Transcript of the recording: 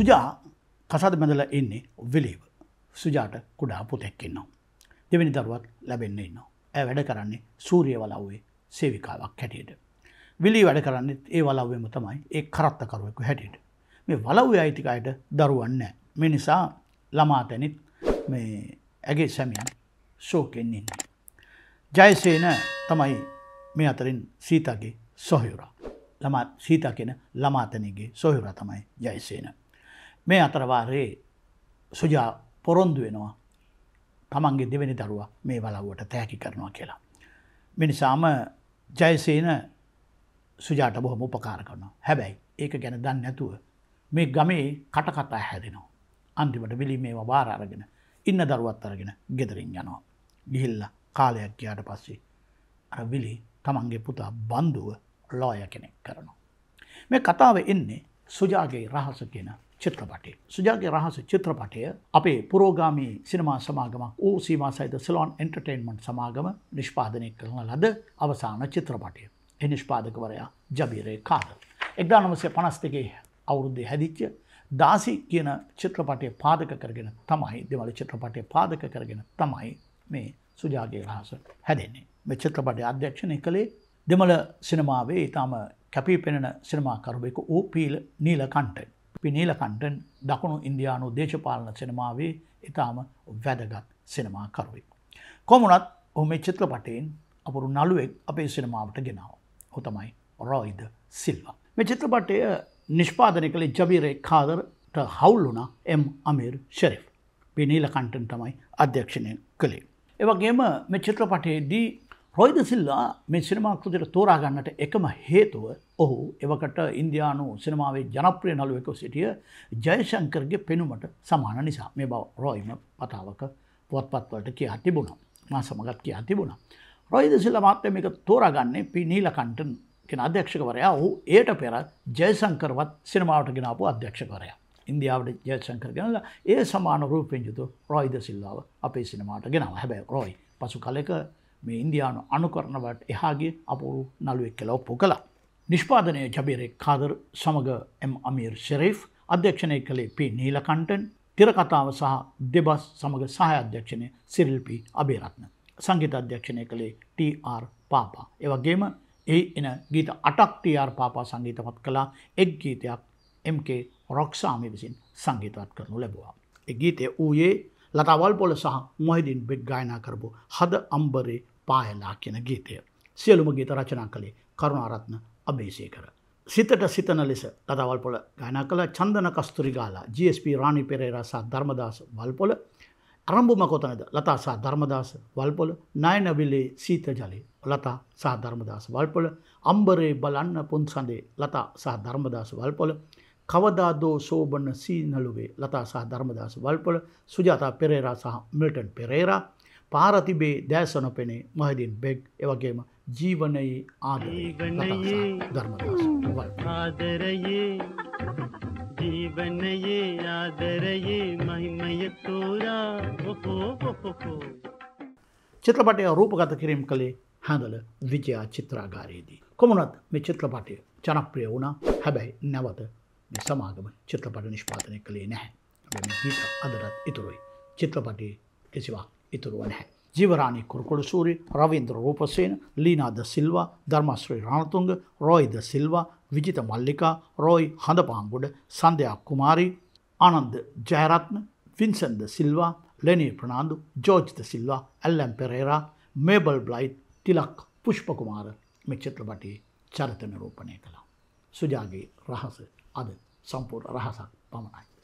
සුජා කසාද බැඳලා එන්නේ වෙලේව සුජාට කුඩා පුතෙක්කෙන්නවා. දෙවැනි දරුවත් ලැබෙන්න ඉන්නවා. ඇ වැඩ කරන්නේ සූරිය වලව්වේ සේවිකාවක් හැටියට. විලි වැඩ කරන්නෙත් ඒ වලව්වම තමයි ඒ කරත්තකරුවෙකු හැටියට. මේ වලව්ව අයිතිකයට දරුවන්න. මේ නිසා ළමාතැනිත් මේ ඇගේ සැමියන් සෝකෙන්න්නේ. ජයසේන තමයි මේ අතරින් සීතගේ සොහයුරා. ළමා සීතා කියෙන ළමාතනගේ සොහයුර තමයි ජයසේන. මේ අතරවාරයේ සුජා පොරොන්දු වෙනවා තමන්ගේ දෙවැනි දරුවා මේ වලව්වට තෑකි කරනවා කියලා. මිනිසාම ජයසේන සුජාට බොහොම උපකාර කරනවා. හැබැයි ඒක ගැන දන්න නැතුව මේ ගමේ කටකතා හැදෙනවා. අන්තිමට විලි මේ වාර අරගෙන ඉන්න දරුවත් අරගෙන ගෙදරින් යනවා. ගිහිල්ල කාලයක් ගයාට පස්සේ අර විලි තමන්ගේ පුතා බන්ධුව ලෝය කෙනෙක් කරනවා. මේ කතාව එන්නේ සුජාගේ රහස කියෙන චිත්‍රපටේ. සුජාගේ රහස චිත්‍රපටය අපේ පුරෝගාමී සිනමා සමාගමක් වූ සීමා සහිත සිලොන් එන්ටර්ටේන්මන්ට් සමාගම නිෂ්පාදනය කරන ලද අවසාන චිත්‍රපටය. එ නිෂ්පාදකවරයා ජබීරය කාද. එක්දානමසේ පනස්තකේ අවුරුද්ධය හැදිච්ච දාසි කියන චිත්‍රපටය පාදක කරගෙන තමයි දෙවල චිත්‍රපටය පාදක කරගෙන තමයි මේ සුජාගේ රහස හැදෙන්නේ. මෙ චිත්‍රපටය අධ්‍යක්ෂණය කළේ දෙමළ සිනමාවේ ඉතාම කැපී පෙනෙන සිනමාකරුවෙකු ඕ පීල් නීල කන්ටෙන්. පිනීලකණ්ඩන් දකුණු ඉන්දයානු දේශපාලන සිනමාවේ ඉතාම වැදගත් සිනමාකරුවෙක්. කොමුණත් ඔහුම චිත්‍රපටයෙන් අපුරු නළුවෙක් අපේ සිනමාවට ගෙනාව. හොතමයි රෝයිද සිල්වා. මෙ චිත්‍රපටය නිෂ්පාදනය කළ ජබීරේ කාදරට හවුල්ලුනා එම් අමීර් ශෙරිෆ්. පිනීලකණ්ටන් තමයි අධ්‍යක්ෂණය කළේ. ඒවගේම මෙ චිත්‍රපටයේදී රොයිද සිල්ලා මේ සිනමා කෘතියට තෝරාගන්නට එකම හේතුව ඔහු එවකට ඉන්දයානු සිනමාවේ ජනප්‍රිය නළුවෙකෝ සිටිය ජයශංකරගේ පෙනුමට සමාන නිසා මේ බව රොයිම පතාවක පුවත්පත්වලට කිය හතිබුණා මා සමගත් කිය හතිබුණා. රොයිද සිල්ල මාත්‍යමික තෝරාගන්නේ පි නීලකන්ටන් කෙන අධ්‍යක්ෂකවරයා ඔහු ඒට පෙර ජයසංකරවත් සිනමාවට ගෙනාපු අධ්‍යක්ෂකවරයා. ඉන්දියාවට ජයසංකර ගෙනල ඒ සමාන රූපෙන් යුතු රොයිද සිල්ලාව අපේ සිනමාට ගෙනව හැබැ රොයි පසු කලෙක මේ ඉන්දයානු අනුකරණවට එහාගේ අපූරු නළුවෙක් කලා ඔප්පු කළා. නිෂ්පාදනය ජබීරෙ කාදර් සමඟ එම් අමීර් ශෙරේ් අධ්‍යක්ෂණය කළේ පි නීලකන්ටන් තිරකතාව සහ දෙබස් සමඟ සහ අධ්‍යක්ෂණය සිරිල්පි අබේරත්න. සංගීත අධ්‍යක්ෂණය කළේ TR පාපා. ඒවගේම ඒ එන ගීත අටක් TR පාපා සංගීතමත් කලා එක් ගීතයක් MK රොක්ෂාමි විසින් සංගීතවත් කරනු ලැබවා. ඒ ගීතය වූයේ ලතාවල්පොල සහ මොහිදින් බෙක් ගායනා කරපු හද අම්බරේ පායලා කියන ගීතය. සියලුම ගීත රචනා කළේ කරුණාරත්න අභේසය කර. සිතට සිතන ලෙස ලතාවල්පොල ගායනා කළ චන්දන කස්තුරිගාලා GSP රාණි පෙරේරසා ධර්මදාස වල්පොල අරම්භුම කොතනද ලතා සහ ධර්මදාස වල්පොල නයනවිලේ සීත ජලය ලතා සහ ධර්මදාස වල්පොල අම්බරේ බලන්න පුන් සඳේ ලතා සහ ධර්මදාස වල්පොල කවදාදෝ සෝබන්න සීනලුවේ ලතා සහ ධර්මදාස වල්පොල සුජාතා පෙරේරා සහ මිල්ටන් පෙරේරා පාරතිබේ දෑසන පෙනේ මහදින් බෙක් එවගේම ජීවනයේ ආදරයේ ධර්මදාස ආදරයේ ජීවනයේ ආදරයේ මහිමය තෝරා ඔපෝ පොපොකෝ චිත්‍රපටය රූපගත කිරීම් කළේ හැඳල විජයා චිත්‍රාගාරයේදී. කොමනත් මේ චිත්‍රපටය ජනප්‍රිය වුණා හැබැයි නැවත සමාගම චිත්‍රපට නිෂ්පාතනය කළේ නැහැ. ගීත අදරත් ඉතුරුයි. චිත්‍රපටි කිසිවක් ඉතුරුව නැහැ. ජීවරාණී කුරකොඩ සූරි රවින්ද්‍ර රූපසේන ලීනාද සිල්වා ධර්මශ්‍රී රාණතුංග රෝයිද සිල්වා විජිත මල්ලිකා රෝයි හඳපාම්බුඩ සන්ධයා කුමාරි ආනන්ද ජයරත්න වින්සන්ද සිල්වා ලෙනී ප්‍රනාාන්දු ජෝජිත සිල්වා ඇල්ලම් පෙරේරා මේබල් බ්ලයි් තිලක් පුෂ්පකුමාර මෙ චිත්‍රපටි චරිතන රූපණය කළා. සුජාගේ රහස අද සම්පූර්ණ රහසක් පමණයි.